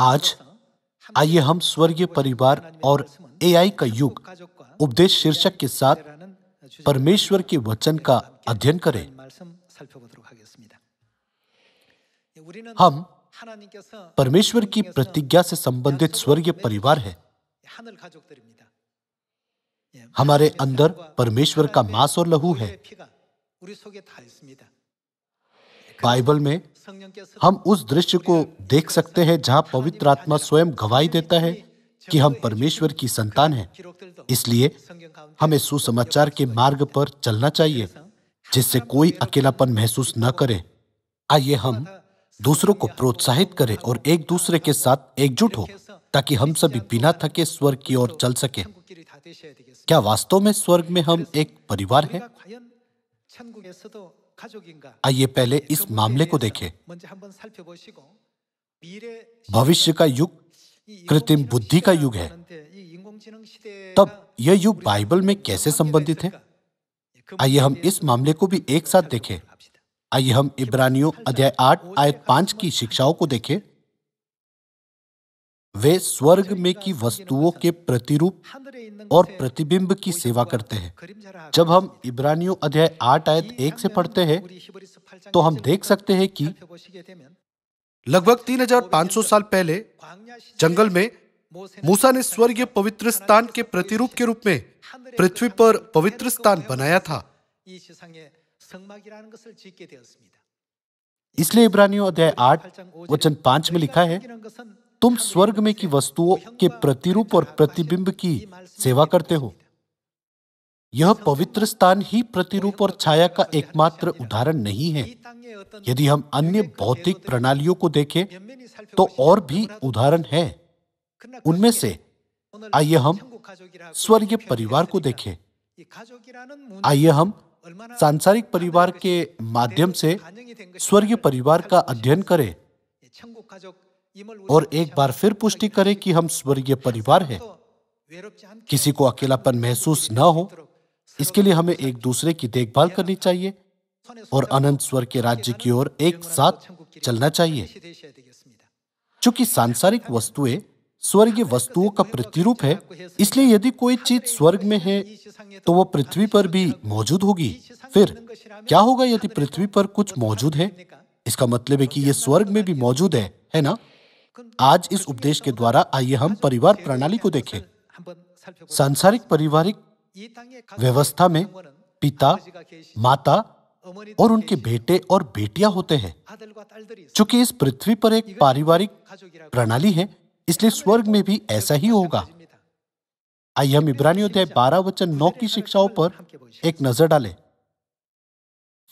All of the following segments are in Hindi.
आज आइए हम स्वर्गीय परिवार और एआई का युग उपदेश शीर्षक के साथ परमेश्वर के वचन का अध्ययन करें हम परमेश्वर की प्रतिज्ञा से संबंधित स्वर्गीय परिवार है हमारे अंदर परमेश्वर का मांस और लहू है बाइबल में हम उस दृश्य को देख सकते हैं जहां पवित्र आत्मा स्वयं गवाही देता है कि हम परमेश्वर की संतान हैं। इसलिए हमें सुसमाचार के मार्ग पर चलना चाहिए जिससे कोई अकेलापन महसूस न करे आइए हम दूसरों को प्रोत्साहित करें और एक दूसरे के साथ एकजुट हो ताकि हम सभी बिना थके स्वर्ग की ओर चल सके क्या वास्तव में स्वर्ग में हम एक परिवार हैं? आइए पहले इस मामले को देखें भविष्य का युग कृत्रिम बुद्धि का युग है तब यह युग बाइबल में कैसे संबंधित है आइए हम इस मामले को भी एक साथ देखें आइए हम इब्रानियों अध्याय आठ आयत पांच की शिक्षाओं को देखें वे स्वर्ग में की वस्तुओं के प्रतिरूप और प्रतिबिंब की सेवा करते हैं जब हम इब्रानियों अध्याय आठ आयत एक से पढ़ते हैं तो हम देख सकते हैं कि लगभग 3500 साल पहले जंगल में मूसा ने स्वर्गीय पवित्र स्थान के प्रतिरूप के रूप में पृथ्वी पर पवित्र स्थान बनाया था इसलिए इब्रानियों अध्याय आठ वचन पांच में लिखा है तुम स्वर्ग में की वस्तुओं के प्रतिरूप और प्रतिबिंब की सेवा करते हो यह पवित्र स्थान ही प्रतिरूप और छाया का एकमात्र उदाहरण नहीं है यदि हम अन्य भौतिक प्रणालियों को देखें तो और भी उदाहरण है उनमें से आइए हम स्वर्गीय परिवार को देखें आइए हम सांसारिक परिवार के माध्यम से स्वर्गीय परिवार का अध्ययन करें और एक बार फिर पुष्टि करें कि हम स्वर्गीय परिवार हैं किसी को अकेलापन महसूस न हो इसके लिए हमें एक दूसरे की देखभाल करनी चाहिए और अनंत स्वर्ग के राज्य की ओर एक साथ चलना चाहिए क्योंकि सांसारिक वस्तुएं स्वर्गीय वस्तुओं का प्रतिरूप है इसलिए यदि कोई चीज स्वर्ग में है तो वो पृथ्वी पर भी मौजूद होगी फिर क्या होगा यदि पृथ्वी पर कुछ मौजूद है इसका मतलब है कि ये स्वर्ग में भी मौजूद है है ना आज इस उपदेश के द्वारा आइए हम परिवार प्रणाली को देखें सांसारिक पारिवारिक व्यवस्था में पिता माता और उनके बेटे और बेटियां होते हैं चूंकि इस पृथ्वी पर एक पारिवारिक प्रणाली है इसलिए स्वर्ग में भी ऐसा ही होगा आइए हम इब्रानी अध्याय बारह वचन नौ की शिक्षाओं पर एक नजर डालें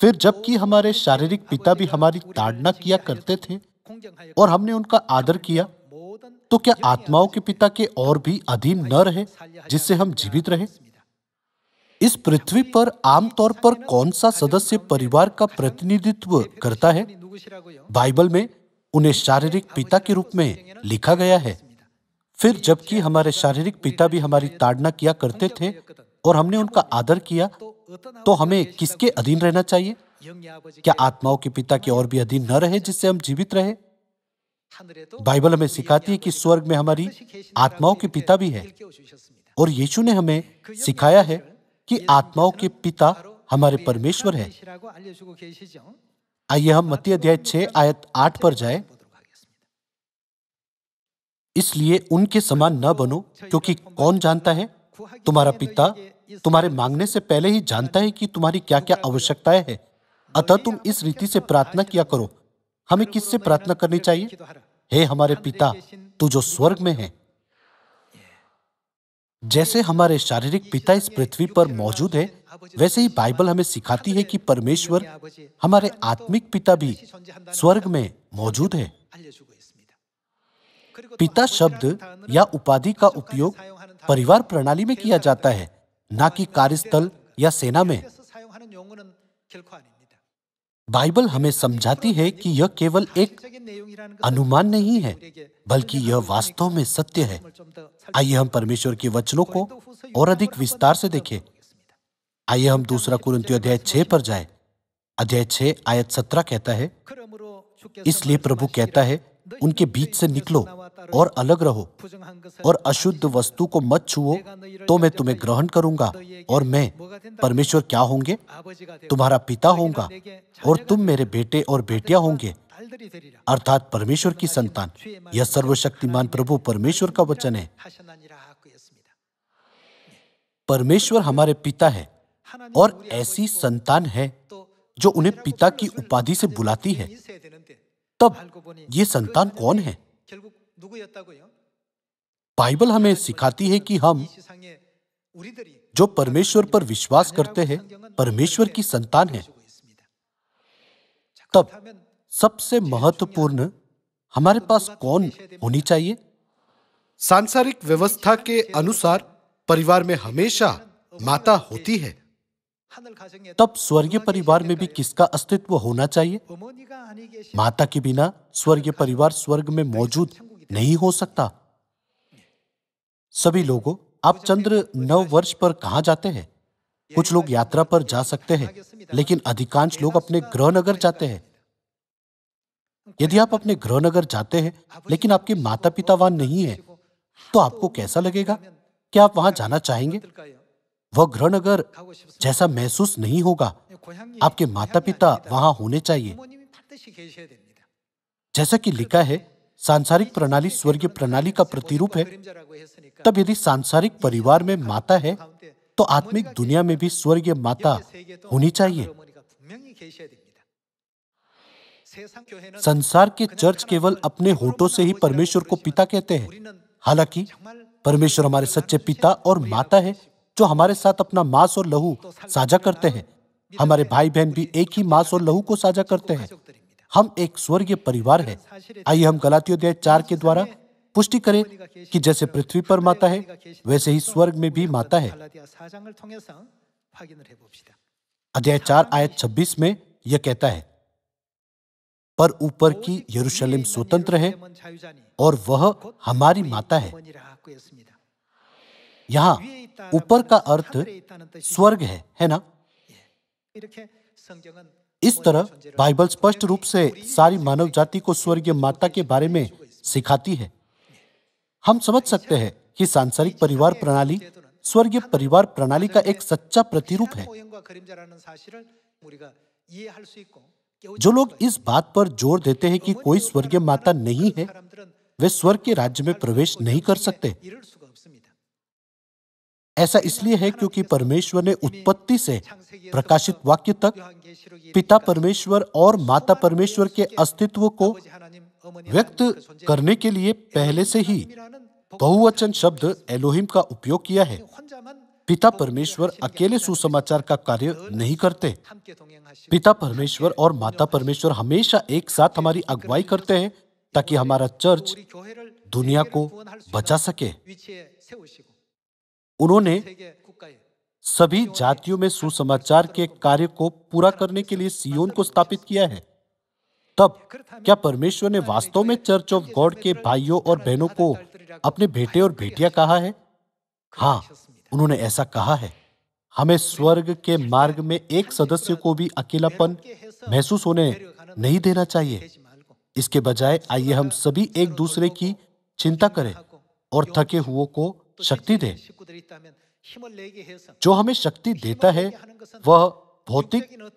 फिर जबकि हमारे शारीरिक पिता भी हमारी ताड़ना किया करते थे और हमने उनका आदर किया तो क्या आत्माओं के पिता के और भी अधीन न रहे जिससे हम जीवित रहे इस पृथ्वी पर आमतौर पर कौन सा सदस्य परिवार का प्रतिनिधित्व करता है बाइबल में उन्हें तो शारीरिक पिता के तो रूप में लिखा गया है फिर जबकि हमारे शारीरिक पिता भी हमारी ताड़ना किया करते थे और हमने उनका आदर किया तो, तो हमें किसके अधीन रहना चाहिए क्या आत्माओं के पिता के और भी अधीन न रहे जिससे हम जीवित रहे बाइबल हमें सिखाती है कि स्वर्ग में हमारी आत्माओं के पिता भी है और यीशु ने हमें सिखाया है कि आत्माओं के पिता हमारे परमेश्वर है आइए हम मत्ती अध्याय छह आयत आठ पर जाए इसलिए उनके समान न बनो क्योंकि कौन जानता है तुम्हारा पिता तुम्हारे मांगने से पहले ही जानता है कि तुम्हारी क्या क्या आवश्यकताएं हैं अतः तुम इस रीति से प्रार्थना किया करो हमें किससे प्रार्थना करनी चाहिए हे हमारे पिता तू जो स्वर्ग में है जैसे हमारे शारीरिक पिता इस पृथ्वी पर मौजूद है वैसे ही बाइबल हमें सिखाती है कि परमेश्वर हमारे आत्मिक पिता भी स्वर्ग में मौजूद है पिता शब्द या उपाधि का उपयोग परिवार प्रणाली में किया जाता है न कि कार्यस्थल या सेना में बाइबल हमें समझाती है कि यह केवल एक अनुमान नहीं है बल्कि यह वास्तव में सत्य है आइए हम परमेश्वर के वचनों को और अधिक विस्तार से देखें आइए हम दूसरा कुरंतियों अध्याय छह पर जाए अध्याय छह आयत सत्रह कहता है इसलिए प्रभु कहता है उनके बीच से निकलो और अलग रहो और अशुद्ध वस्तु को मत छुओ तो मैं तुम्हें ग्रहण करूंगा और मैं परमेश्वर क्या होंगे तुम्हारा पिता होगा और तुम मेरे बेटे और बेटियां होंगे अर्थात परमेश्वर की संतान यह सर्वशक्तिमान प्रभु परमेश्वर का वचन है परमेश्वर हमारे पिता है और ऐसी संतान है जो उन्हें पिता की उपाधि से बुलाती है तब ये संतान कौन है बाइबल हमें सिखाती है कि हम जो परमेश्वर पर विश्वास करते हैं परमेश्वर की संतान है तब सबसे महत्वपूर्ण हमारे पास कौन होनी चाहिए सांसारिक व्यवस्था के अनुसार परिवार में हमेशा माता होती है तब स्वर्गीय परिवार में भी किसका अस्तित्व होना चाहिए माता के बिना स्वर्गीय परिवार स्वर्ग में मौजूद नहीं हो सकता सभी लोगों आप चंद्र नव वर्ष पर कहा जाते हैं कुछ लोग यात्रा पर जा सकते हैं लेकिन अधिकांश लोग अपने ग्रह नगर जाते हैं यदि आप अपने ग्रह नगर जाते हैं लेकिन आपके माता पिता वहां नहीं है तो आपको कैसा लगेगा क्या आप वहां जाना चाहेंगे वह ग्रह नगर जैसा महसूस नहीं होगा आपके माता पिता वहां होने चाहिए जैसा कि लिखा है सांसारिक प्रणाली स्वर्गीय प्रणाली का प्रतिरूप है तब यदि सांसारिक परिवार में माता है तो आत्मिक दुनिया में भी स्वर्गीय माता होनी चाहिए संसार के चर्च केवल अपने होठों से ही परमेश्वर को पिता कहते हैं हालांकि परमेश्वर हमारे सच्चे पिता और माता है जो हमारे साथ अपना मांस और लहू साझा करते हैं हमारे भाई बहन भी एक ही मांस और लहू को साझा करते हैं हम एक स्वर्गीय परिवार है आइए हम गलातियों अध्याय चार के द्वारा पुष्टि करें कि जैसे पृथ्वी पर माता है वैसे ही स्वर्ग में भी माता है अध्याय चार आयत छब्बीस में यह कहता है पर ऊपर की यरूशलेम स्वतंत्र है और वह हमारी माता है यहाँ ऊपर का अर्थ स्वर्ग है है ना इस तरह बाइबल स्पष्ट रूप से सारी मानव जाति को स्वर्गीय माता के बारे में सिखाती है हम समझ सकते हैं कि सांसारिक परिवार प्रणाली स्वर्गीय परिवार प्रणाली का एक सच्चा प्रतिरूप है जो लोग इस बात पर जोर देते हैं कि कोई स्वर्गीय माता नहीं है वे स्वर्ग के राज्य में प्रवेश नहीं कर सकते ऐसा इसलिए है क्योंकि परमेश्वर ने उत्पत्ति से प्रकाशित वाक्य तक पिता परमेश्वर और माता परमेश्वर के अस्तित्व को व्यक्त करने के लिए पहले से ही बहुवचन शब्द एलोहिम का उपयोग किया है पिता परमेश्वर अकेले सुसमाचार का कार्य नहीं करते पिता परमेश्वर और माता परमेश्वर हमेशा एक साथ हमारी अगुवाई करते हैं ताकि हमारा चर्च दुनिया को बचा सके उन्होंने सभी जातियों में सुसमाचार के कार्य को पूरा करने के लिए सियोन को स्थापित किया है तब क्या परमेश्वर ने वास्तव में चर्च ऑफ गॉड के भाइयों और बहनों को अपने बेटे और बेटिया कहा है हाँ उन्होंने ऐसा कहा है हमें स्वर्ग के मार्ग में एक सदस्य को भी अकेलापन महसूस होने नहीं देना चाहिए इसके बजाय आइए हम सभी एक दूसरे की चिंता करें और थके हुओं को शक्ति दे जो हमें शक्ति देता है वह भौतिक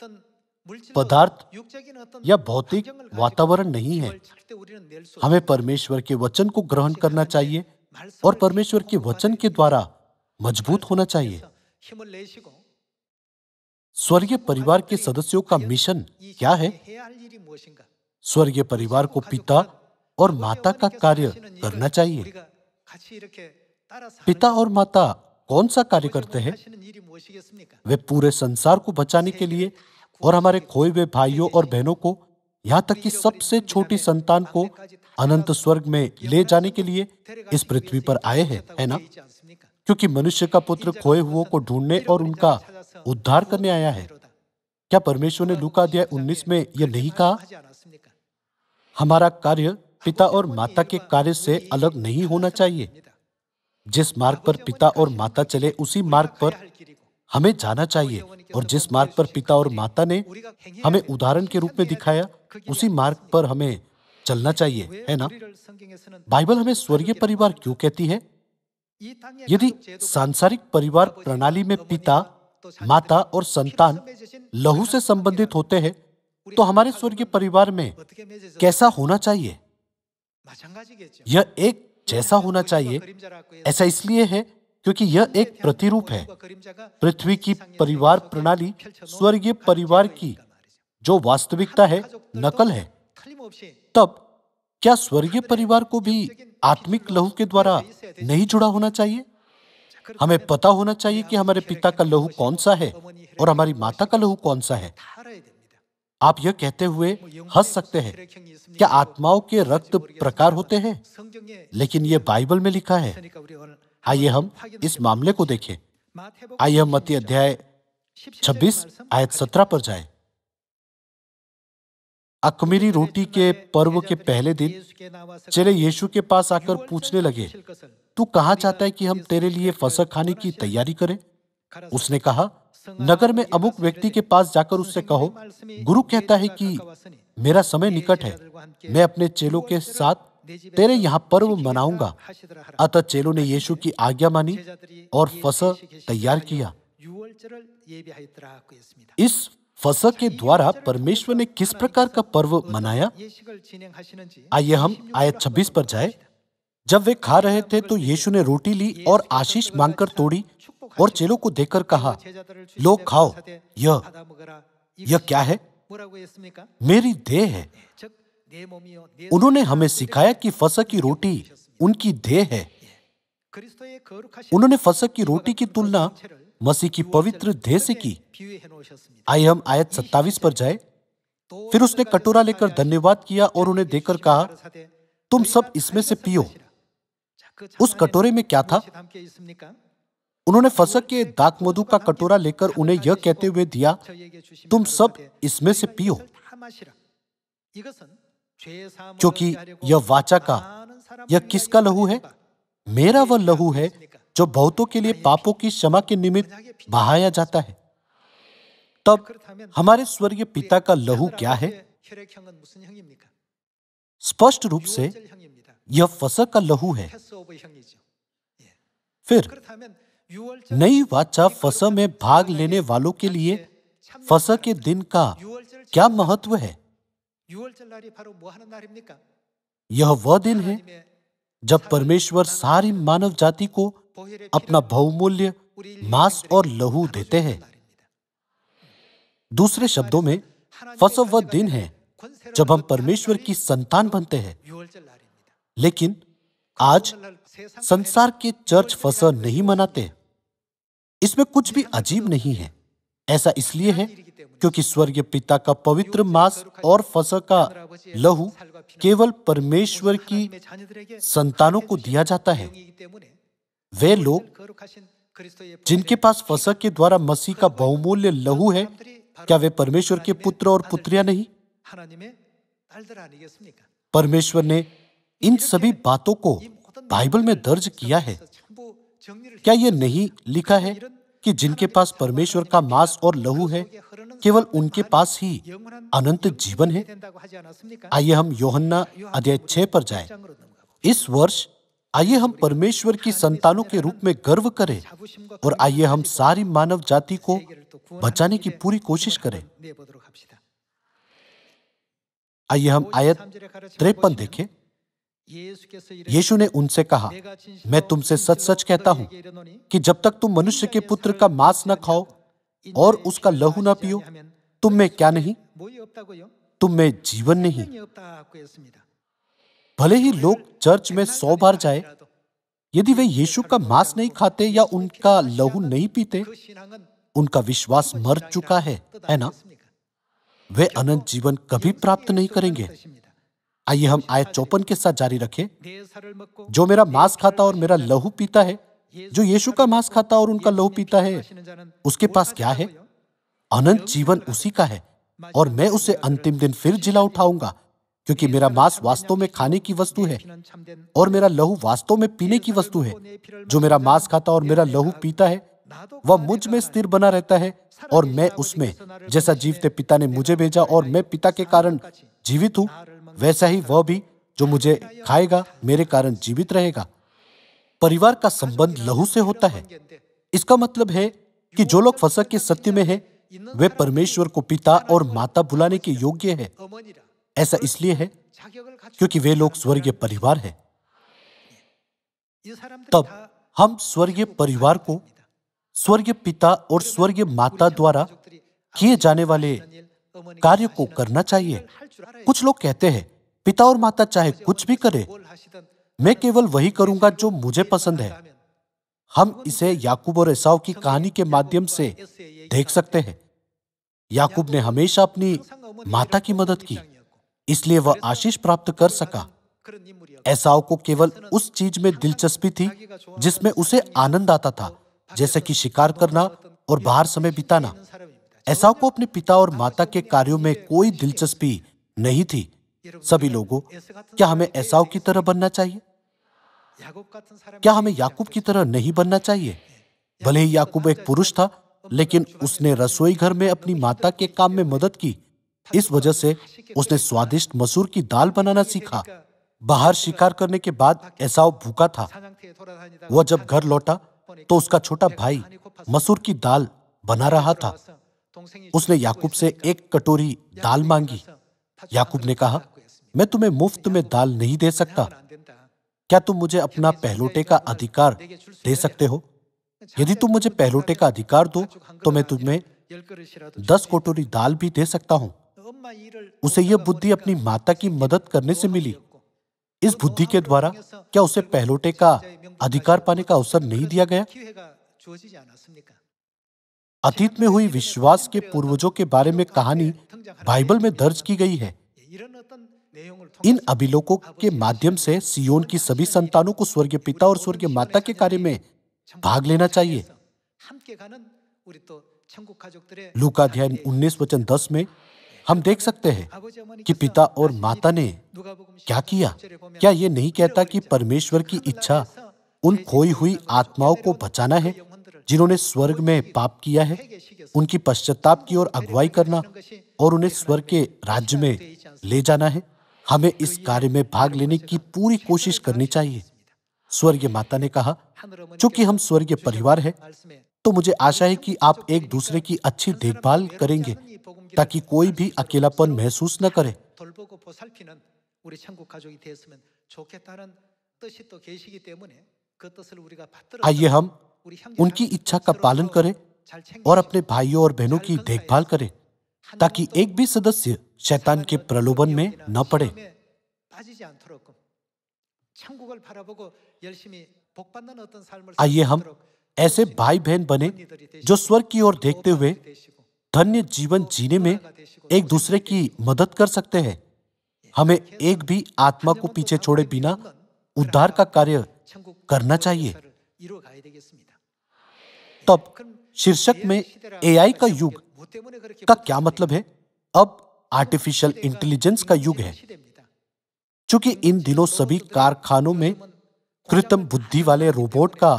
पदार्थ या भौतिक वातावरण नहीं है हमें परमेश्वर के वचन को ग्रहण करना चाहिए और परमेश्वर के वचन के द्वारा मजबूत होना चाहिए स्वर्गीय परिवार के सदस्यों का मिशन क्या है स्वर्गीय परिवार को पिता और माता का कार्य करना चाहिए पिता और माता कौन सा कार्य करते हैं वे पूरे संसार को बचाने के लिए और हमारे खोए हुए भाइयों और बहनों को यहाँ तक कि सबसे छोटी संतान को अनंत स्वर्ग में ले जाने के लिए इस पृथ्वी पर आए हैं है ना क्योंकि मनुष्य का पुत्र खोए हुओं को ढूंढने और उनका उद्धार करने आया है क्या परमेश्वर ने लुका दिया 19 में यह नहीं कहा हमारा कार्य पिता और माता के कार्य से अलग नहीं होना चाहिए जिस मार्ग पर पिता और माता चले उसी मार्ग पर हमें जाना चाहिए और जिस मार्ग पर पिता और माता ने हमें उदाहरण के रूप में दिखाया उसी मार्ग पर हमें चलना चाहिए है ना बाइबल हमें स्वर्गीय परिवार क्यों कहती है यदि सांसारिक परिवार प्रणाली में पिता माता और संतान लहू से संबंधित होते हैं तो हमारे स्वर्गीय परिवार में कैसा होना चाहिए यह एक जैसा होना चाहिए ऐसा इसलिए है क्योंकि यह एक प्रतिरूप है पृथ्वी की परिवार प्रणाली स्वर्गीय परिवार की जो वास्तविकता है नकल है तब क्या स्वर्गीय परिवार को भी आत्मिक लहू के द्वारा नहीं जुड़ा होना चाहिए हमें पता होना चाहिए कि हमारे पिता का लहू कौन सा है और हमारी माता का लहू कौन सा है आप यह कहते हुए हंस सकते हैं क्या आत्माओं के रक्त प्रकार होते हैं लेकिन ये बाइबल में लिखा है आइए हम इस मामले को देखें आइए हम मत अध्याय 26 आयत 17 पर जाए अकमीरी रोटी के पर्व के पहले दिन चले यीशु के पास आकर पूछने लगे तू कहा चाहता है कि हम तेरे लिए फसल खाने की तैयारी करें उसने कहा नगर में अमुक व्यक्ति के पास जाकर उससे कहो गुरु कहता है कि मेरा समय निकट है मैं अपने चेलों के साथ तेरे यहाँ पर्व मनाऊंगा अतः चेलों ने यीशु की आज्ञा मानी और फसल तैयार किया इस फसह के अच्छा, द्वारा परमेश्वर ने किस प्रकार का पर्व मनाया आइए हम आयत 26 पर जाए जब वे खा रहे थे तो यीशु ने रोटी ली और आशीष मांगकर तोड़ी और चेलों को देखकर कहा लोग खाओ यह यह क्या है मेरी देह है उन्होंने हमें सिखाया कि फसह की रोटी उनकी देह है उन्होंने फसह की रोटी की तुलना मसीह की पवित्र देह से की आइए हम आयत सत्तावीस पर जाए फिर उसने कटोरा लेकर धन्यवाद किया और उन्हें देकर कहा तुम सब इसमें से पियो उस कटोरे में क्या था उन्होंने फसक के दाक मधु का कटोरा लेकर उन्हें यह कहते हुए दिया तुम सब इसमें से पियो क्योंकि यह वाचा का यह किसका लहू है मेरा वह लहू है जो बहुतों के लिए पापों की क्षमा के निमित्त बहाया जाता है तब हमारे स्वर्गीय पिता का लहू क्या है स्पष्ट रूप से यह फसक का लहू है फिर नई वाचा फसह में भाग लेने वालों के लिए फस के दिन का क्या महत्व है यह वह दिन है जब परमेश्वर सारी मानव जाति को अपना बहुमूल्य मांस और लहू देते हैं दूसरे शब्दों में फसव वह दिन है जब हम परमेश्वर की संतान बनते हैं लेकिन आज संसार के चर्च फसह नहीं मनाते इसमें कुछ भी अजीब नहीं है ऐसा इसलिए है क्योंकि स्वर्गीय पिता का पवित्र मास और फसह का लहू केवल परमेश्वर की संतानों को दिया जाता है वे लोग जिनके पास फसह के द्वारा मसीह का बहुमूल्य लहू है क्या वे परमेश्वर के पुत्र और पुत्रिया नहीं परमेश्वर ने इन सभी बातों को बाइबल में दर्ज किया है क्या ये नहीं लिखा है कि जिनके पास परमेश्वर का मांस और लहू है केवल उनके पास ही अनंत जीवन है आइए हम योहन्ना अध्याय छह पर जाए इस वर्ष आइए हम परमेश्वर की संतानों के रूप में गर्व करें और आइए हम सारी मानव जाति को बचाने की पूरी कोशिश करें आइए हम आयत त्रेपन देखें यीशु ने उनसे कहा मैं तुमसे सच सच कहता हूं कि जब तक तुम मनुष्य के पुत्र का मांस न खाओ और उसका लहू न पियो तुम में क्या नहीं तुम में जीवन नहीं भले ही तो लोग चर्च में सौ तो बार जाए तो। यदि वे यीशु का मांस नहीं खाते या उनका लहू नहीं पीते उनका विश्वास मर चुका है है ना वे अनंत जीवन कभी प्राप्त नहीं करेंगे आइए हम आयत चौपन के साथ जारी रखें जो मेरा मांस खाता और मेरा लहू पीता है जो यीशु का मांस खाता और उनका लहू पीता है उसके पास क्या है अनंत जीवन उसी का है और मैं उसे अंतिम दिन फिर जिला उठाऊंगा क्योंकि मेरा मांस वास्तव में खाने की वस्तु है और मेरा लहू वास्तव में पीने की वस्तु है जो मेरा मांस खाता और मेरा लहू पीता है वह मुझ में स्थिर बना रहता है और मैं उसमें जैसा जीवते पिता ने मुझे भेजा और मैं पिता के कारण जीवित हूँ वैसा ही वह भी जो मुझे खाएगा मेरे कारण जीवित रहेगा परिवार का संबंध लहू से होता है इसका मतलब है कि जो लोग फसक के सत्य में हैं, वे परमेश्वर को पिता और माता बुलाने के योग्य है ऐसा इसलिए है क्योंकि वे लोग स्वर्गीय परिवार है तब हम स्वर्गीय परिवार को स्वर्गीय पिता और स्वर्गीय माता द्वारा किए जाने वाले कार्य को करना चाहिए कुछ लोग कहते हैं पिता और माता चाहे कुछ भी करे मैं केवल वही करूंगा जो मुझे पसंद है हम इसे याकूब और ऐसाव की कहानी के माध्यम से देख सकते हैं याकूब ने हमेशा अपनी माता की मदद की इसलिए वह आशीष प्राप्त कर सका ऐसाओ को केवल उस चीज में दिलचस्पी थी जिसमें उसे आनंद आता था जैसे कि शिकार करना और बाहर समय बिताना ऐसाओ को अपने पिता और माता के कार्यों में कोई दिलचस्पी नहीं थी सभी लोगों क्या हमें ऐसाओ की तरह बनना चाहिए क्या हमें याकूब की तरह नहीं बनना चाहिए भले ही याकूब एक पुरुष था लेकिन उसने रसोई घर में अपनी माता के काम में मदद की इस वजह से उसने स्वादिष्ट मसूर की दाल बनाना सीखा बाहर शिकार करने के बाद ऐसाव भूखा था वह जब घर लौटा तो उसका छोटा भाई मसूर की दाल बना रहा था उसने याकूब से एक कटोरी दाल मांगी याकूब ने कहा मैं तुम्हें मुफ्त में दाल नहीं दे सकता क्या तुम मुझे अपना पहलोटे का अधिकार दे सकते हो यदि तुम मुझे पहलोटे का अधिकार दो तो मैं तुम्हें दस कोटोरी दाल भी दे सकता हूँ उसे यह बुद्धि अपनी माता की मदद करने से मिली इस बुद्धि के द्वारा क्या उसे पहलोटे का अधिकार पाने का अवसर नहीं दिया गया अतीत में हुई विश्वास के पूर्वजों के बारे में कहानी बाइबल में दर्ज की गई है इन अभिलोकों के माध्यम से सियोन की सभी संतानों को स्वर्गीय पिता और स्वर्गीय माता के कार्य में भाग लेना चाहिए लुका अध्याय 19 वचन 10 में हम देख सकते हैं कि पिता और माता ने क्या किया क्या ये नहीं कहता कि परमेश्वर की इच्छा उन खोई हुई आत्माओं को बचाना है जिन्होंने स्वर्ग में पाप किया है उनकी पश्चाताप की ओर अगुवाई करना और उन्हें स्वर्ग के राज्य में ले जाना है हमें इस कार्य में भाग लेने की पूरी कोशिश करनी चाहिए स्वर्गीय माता ने कहा चूंकि हम स्वर्गीय परिवार है तो मुझे आशा है कि आप एक दूसरे की अच्छी देखभाल करेंगे ताकि कोई भी अकेलापन महसूस न करे आइए हम उनकी इच्छा का पालन करें और अपने भाइयों और बहनों की देखभाल करें ताकि एक भी सदस्य शैतान के प्रलोभन में न पड़े आइए हम ऐसे भाई बहन बने जो स्वर्ग की ओर देखते हुए धन्य जीवन जीने में एक दूसरे की मदद कर सकते हैं हमें एक भी आत्मा को पीछे छोड़े बिना उद्धार का कार्य करना चाहिए तब शीर्षक में एआई का युग का क्या मतलब है अब आर्टिफिशियल इंटेलिजेंस का युग है क्योंकि इन दिनों सभी कारखानों में कृत्रिम बुद्धि वाले रोबोट का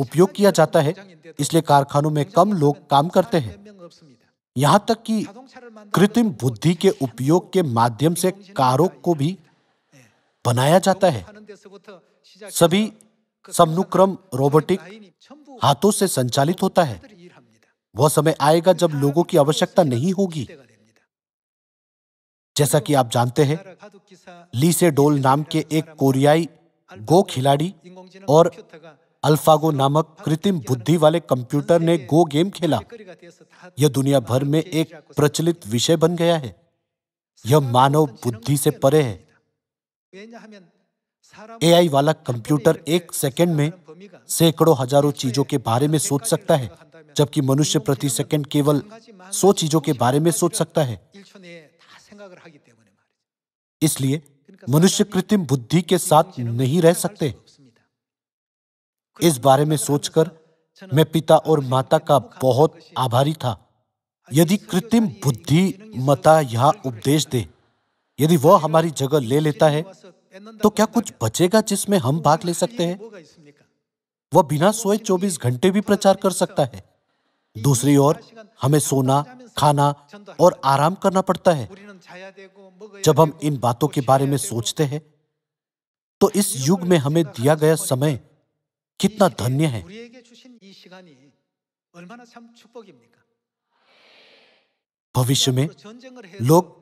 उपयोग किया जाता है इसलिए कारखानों में कम लोग काम करते हैं यहाँ तक कि कृत्रिम बुद्धि के उपयोग के माध्यम से कारों को भी बनाया जाता है सभी समनुक्रम रोबोटिक हाथों से संचालित होता है वह समय आएगा जब लोगों की आवश्यकता नहीं होगी जैसा कि आप जानते हैं लीसे डोल नाम के एक कोरियाई गो खिलाड़ी और अल्फागो नामक कृत्रिम बुद्धि वाले कंप्यूटर ने गो गेम खेला यह दुनिया भर में एक प्रचलित विषय बन गया है यह मानव बुद्धि से परे है एआई वाला कंप्यूटर एक सेकंड में सैकड़ों हजारों चीजों के बारे में सोच सकता है जबकि मनुष्य प्रति सेकंड केवल सौ चीजों के बारे में सोच सकता है इसलिए मनुष्य कृत्रिम बुद्धि के साथ नहीं रह सकते इस बारे में सोचकर मैं पिता और माता का बहुत आभारी था यदि कृत्रिम बुद्धि मता यह उपदेश दे यदि वह हमारी जगह ले लेता है तो क्या कुछ बचेगा जिसमें हम भाग ले सकते हैं वह बिना सोए 24 घंटे भी प्रचार कर सकता है दूसरी ओर हमें सोना खाना और आराम करना पड़ता है जब हम इन बातों के बारे में सोचते हैं तो इस युग में हमें दिया गया समय कितना धन्य है भविष्य में लोग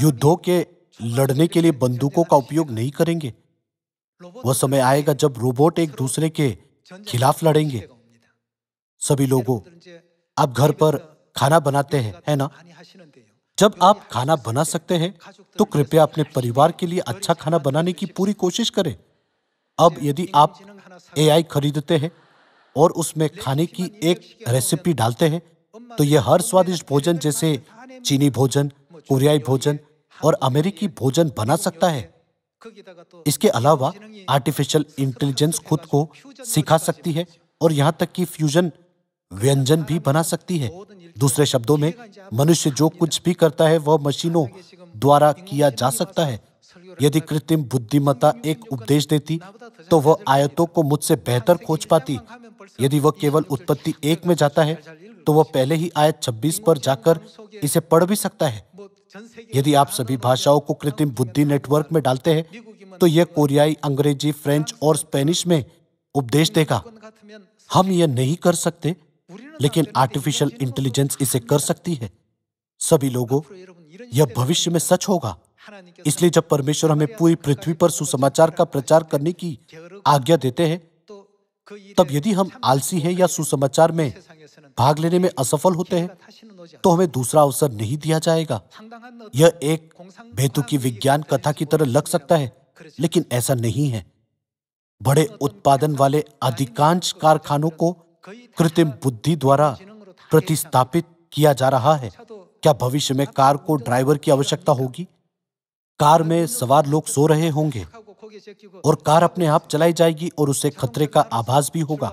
युद्धों के लड़ने के लिए बंदूकों का उपयोग नहीं करेंगे वह समय आएगा जब रोबोट एक दूसरे के खिलाफ लड़ेंगे सभी लोगों आप घर पर खाना बनाते हैं है ना जब आप खाना बना सकते हैं तो कृपया अपने परिवार के लिए अच्छा खाना बनाने की पूरी कोशिश करें अब यदि आप एआई खरीदते हैं और उसमें खाने की एक रेसिपी डालते हैं तो यह हर स्वादिष्ट भोजन जैसे चीनी भोजन कोरियाई भोजन और अमेरिकी भोजन बना सकता है इसके अलावा आर्टिफिशियल इंटेलिजेंस खुद को सिखा सकती है और यहाँ तक कि फ्यूजन व्यंजन भी बना सकती है दूसरे शब्दों में मनुष्य जो कुछ भी करता है वह मशीनों द्वारा किया जा सकता है यदि कृत्रिम बुद्धिमत्ता एक उपदेश देती तो वह आयतों को मुझसे बेहतर खोज पाती यदि वह केवल उत्पत्ति एक में जाता है तो वह पहले ही आयत 26 पर जाकर इसे पढ़ भी सकता है यदि आप सभी भाषाओं को कृत्रिम बुद्धि नेटवर्क में डालते हैं तो यह कोरियाई अंग्रेजी फ्रेंच और स्पेनिश में उपदेश देगा हम यह नहीं कर सकते लेकिन आर्टिफिशियल इंटेलिजेंस इसे कर सकती है सभी लोगों यह भविष्य में सच होगा इसलिए जब परमेश्वर हमें पूरी पृथ्वी पर सुसमाचार का प्रचार करने की आज्ञा देते हैं तब यदि हम आलसी हैं या सुसमाचार में भाग लेने में असफल होते हैं तो हमें दूसरा अवसर नहीं दिया जाएगा यह एक बेतुकी विज्ञान कथा की तरह लग सकता है लेकिन ऐसा नहीं है बड़े उत्पादन वाले अधिकांश कारखानों को कृत्रिम बुद्धि द्वारा प्रतिस्थापित किया जा रहा है क्या भविष्य में कार को ड्राइवर की आवश्यकता होगी कार में सवार लोग सो रहे होंगे और कार अपने आप चलाई जाएगी और उसे खतरे का आभास भी होगा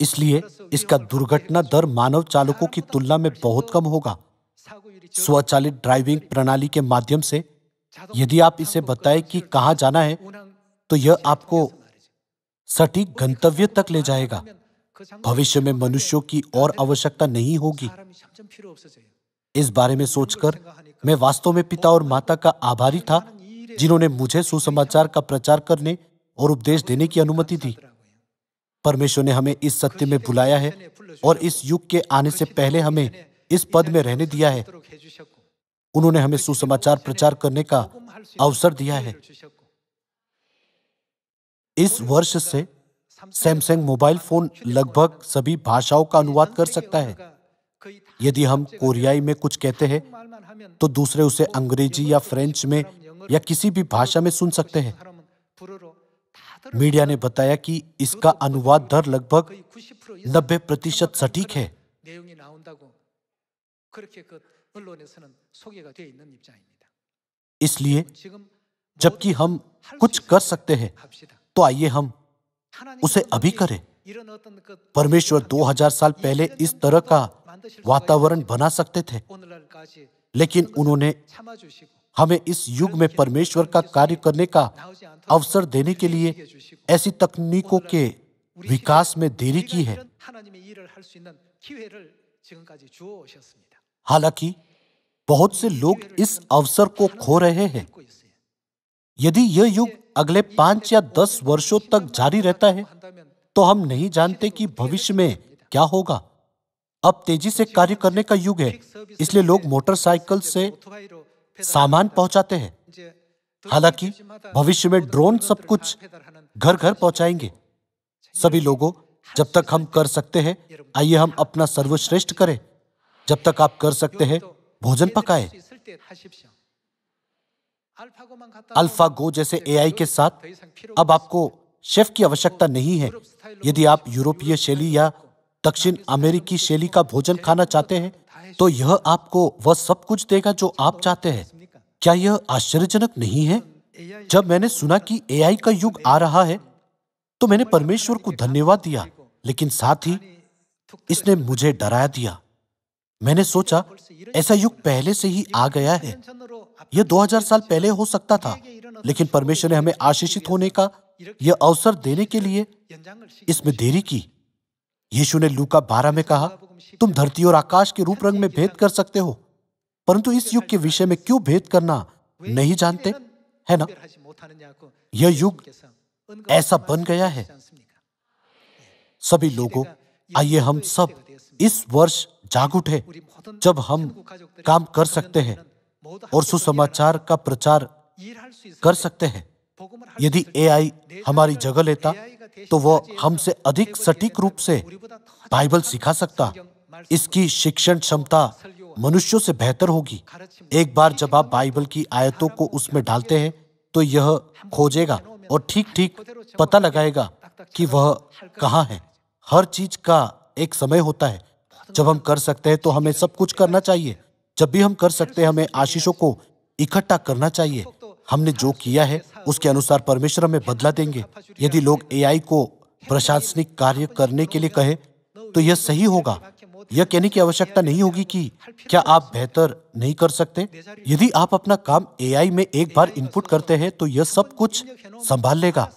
इसलिए इसका दुर्घटना दर मानव चालकों की तुलना में बहुत कम होगा स्वचालित ड्राइविंग प्रणाली के माध्यम से यदि आप इसे बताएं कि कहां जाना है तो यह आपको सटीक गंतव्य तक ले जाएगा भविष्य में मनुष्यों की और आवश्यकता नहीं होगी इस बारे में सोचकर मैं वास्तव में पिता और माता का आभारी था जिन्होंने मुझे सुसमाचार का प्रचार करने और उपदेश देने की अनुमति दी परमेश्वर ने हमें इस सत्य में बुलाया है और इस युग के आने से पहले हमें इस पद में रहने दिया है उन्होंने हमें सुसमाचार प्रचार करने का अवसर दिया है इस वर्ष से सैमसंग मोबाइल फोन लगभग सभी भाषाओं का अनुवाद कर सकता है यदि हम कोरियाई में कुछ कहते हैं तो दूसरे उसे अंग्रेजी या फ्रेंच में या किसी भी भाषा में सुन सकते हैं मीडिया ने बताया कि इसका अनुवाद दर लगभग 90 प्रतिशत सटीक है इसलिए जबकि हम कुछ कर सकते हैं तो आइए हम उसे अभी करे परमेश्वर 2000 साल पहले इस तरह का वातावरण बना सकते थे लेकिन उन्होंने हमें इस युग में परमेश्वर का कार्य करने का अवसर देने के लिए ऐसी तकनीकों के विकास में देरी की है हालांकि बहुत से लोग इस अवसर को खो रहे हैं यदि यह युग अगले पांच या दस वर्षों तक जारी रहता है तो हम नहीं जानते कि भविष्य में क्या होगा अब तेजी से कार्य करने का युग है इसलिए लोग मोटरसाइकिल से सामान पहुंचाते हैं हालांकि भविष्य में ड्रोन सब कुछ घर घर पहुंचाएंगे सभी लोगों जब तक हम कर सकते हैं आइए हम अपना सर्वश्रेष्ठ करें जब तक आप कर सकते हैं भोजन पकाए अल्फा गो जैसे एआई के साथ तो अब आपको शेफ की आवश्यकता तो नहीं है यदि आप यूरोपीय शैली या दक्षिण अमेरिकी शैली का भोजन खाना चाहते हैं तो यह आपको वह सब कुछ देगा जो आप तो चाहते हैं क्या यह आश्चर्यजनक नहीं है जब मैंने सुना कि एआई का युग आ रहा है तो मैंने परमेश्वर को धन्यवाद दिया लेकिन साथ ही इसने मुझे डराया दिया मैंने सोचा ऐसा युग पहले से ही आ गया है यह 2000 साल पहले हो सकता था लेकिन परमेश्वर ने हमें आशीषित होने का यह अवसर देने के लिए इसमें देरी की यीशु ने लूका बारह में कहा तुम धरती और आकाश के रूप रंग में भेद कर सकते हो परंतु इस युग के विषय में क्यों भेद करना नहीं जानते है ना यह युग ऐसा बन गया है सभी लोगों आइए हम सब इस वर्ष जाग उठे जब हम काम कर सकते हैं और सुसमाचार का प्रचार कर सकते हैं यदि एआई हमारी जगह लेता तो वह हमसे तो अधिक सटीक रूप से बाइबल सिखा सकता इसकी शिक्षण क्षमता मनुष्यों से बेहतर होगी एक बार जब आप बाइबल की आयतों को उसमें डालते हैं तो यह खोजेगा और ठीक ठीक पता लगाएगा कि वह कहाँ है हर चीज का एक समय होता है जब हम कर सकते हैं तो हमें सब कुछ करना चाहिए जब भी हम कर सकते हैं हमें आशीषों को इकट्ठा करना चाहिए हमने जो किया है उसके अनुसार परमेश्वर हमें बदला देंगे यदि लोग एआई को प्रशासनिक कार्य करने के लिए कहे तो यह सही होगा यह कहने की आवश्यकता नहीं होगी कि क्या आप बेहतर नहीं कर सकते यदि आप अपना काम एआई में एक बार इनपुट करते हैं तो यह सब कुछ संभाल लेगा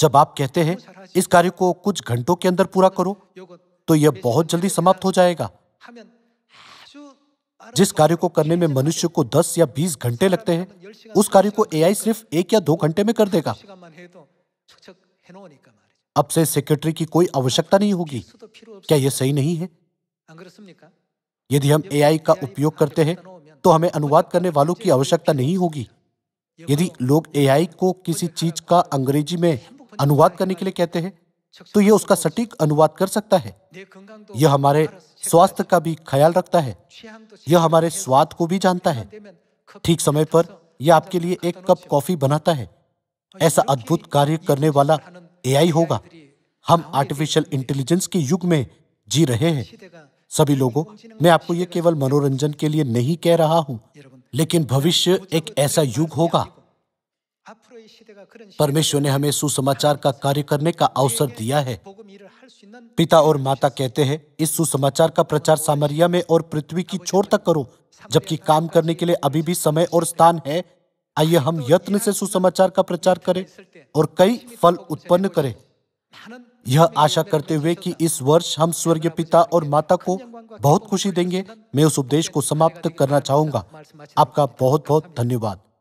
जब आप कहते हैं इस कार्य को कुछ घंटों के अंदर पूरा करो तो यह बहुत जल्दी समाप्त हो जाएगा जिस कार्य को करने में मनुष्य को 10 या 20 घंटे लगते हैं उस कार्य को एआई सिर्फ एक या दो घंटे में कर देगा अब से सेक्रेटरी की कोई आवश्यकता नहीं होगी क्या यह सही नहीं है यदि हम एआई का उपयोग करते हैं तो हमें अनुवाद करने वालों की आवश्यकता नहीं होगी यदि लोग एआई को किसी चीज का अंग्रेजी में अनुवाद करने के लिए कहते हैं तो यह उसका सटीक अनुवाद कर सकता है यह हमारे स्वास्थ्य का भी ख्याल रखता है यह हमारे स्वाद को भी जानता है ठीक समय पर यह आपके लिए एक कप कॉफी बनाता है ऐसा अद्भुत कार्य करने वाला एआई होगा हम आर्टिफिशियल इंटेलिजेंस के युग में जी रहे हैं सभी लोगों मैं आपको ये केवल मनोरंजन के लिए नहीं कह रहा हूँ लेकिन भविष्य एक ऐसा युग होगा परमेश्वर ने हमें सुसमाचार का कार्य करने का अवसर दिया है पिता और माता कहते हैं इस सुसमाचार का प्रचार सामरिया में और पृथ्वी की छोर तक करो जबकि काम करने के लिए अभी भी समय और स्थान है आइए हम यत्न से सुसमाचार का प्रचार करें और कई फल उत्पन्न करें यह आशा करते हुए कि इस वर्ष हम स्वर्गीय पिता और माता को बहुत खुशी देंगे मैं उस उपदेश को समाप्त करना चाहूंगा आपका बहुत बहुत धन्यवाद